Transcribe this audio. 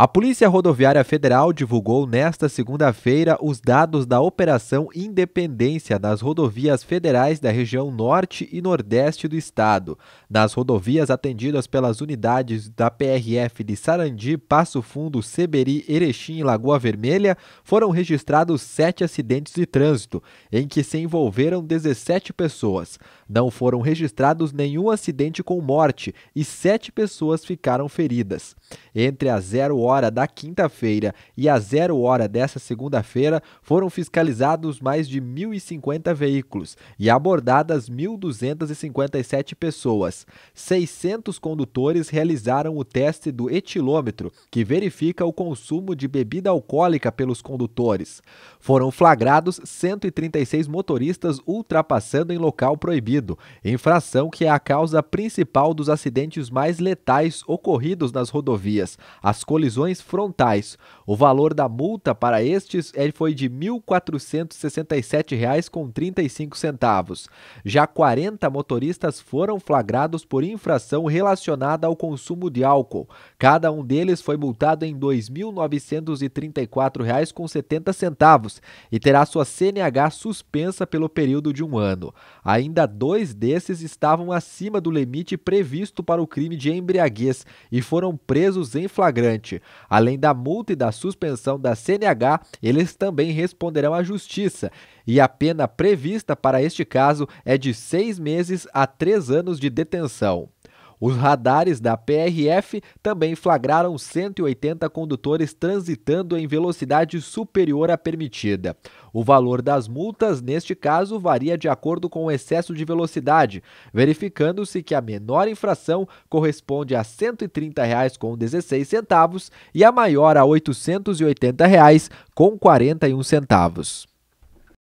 A Polícia Rodoviária Federal divulgou nesta segunda-feira os dados da Operação Independência nas rodovias federais da região norte e nordeste do estado. Nas rodovias atendidas pelas unidades da PRF de Sarandi, Passo Fundo, Seberi, Erechim e Lagoa Vermelha, foram registrados sete acidentes de trânsito, em que se envolveram 17 pessoas. Não foram registrados nenhum acidente com morte e sete pessoas ficaram feridas. Entre a zero hora da quinta-feira e a zero hora dessa segunda-feira, foram fiscalizados mais de 1.050 veículos e abordadas 1.257 pessoas. 600 condutores realizaram o teste do etilômetro, que verifica o consumo de bebida alcoólica pelos condutores. Foram flagrados 136 motoristas ultrapassando em local proibido, infração que é a causa principal dos acidentes mais letais ocorridos nas rodovias, as colisões lesões frontais. O valor da multa para estes foi de R$ 1.467,35. Já 40 motoristas foram flagrados por infração relacionada ao consumo de álcool. Cada um deles foi multado em R$ 2.934,70 e terá sua CNH suspensa pelo período de um ano. Ainda dois desses estavam acima do limite previsto para o crime de embriaguez e foram presos em flagrante. Além da multa e da suspensão da CNH, eles também responderão à justiça. E a pena prevista para este caso é de seis meses a três anos de detenção. Os radares da PRF também flagraram 180 condutores transitando em velocidade superior à permitida. O valor das multas, neste caso, varia de acordo com o excesso de velocidade, verificando-se que a menor infração corresponde a R$ 130,16 e a maior a R$ 880,41.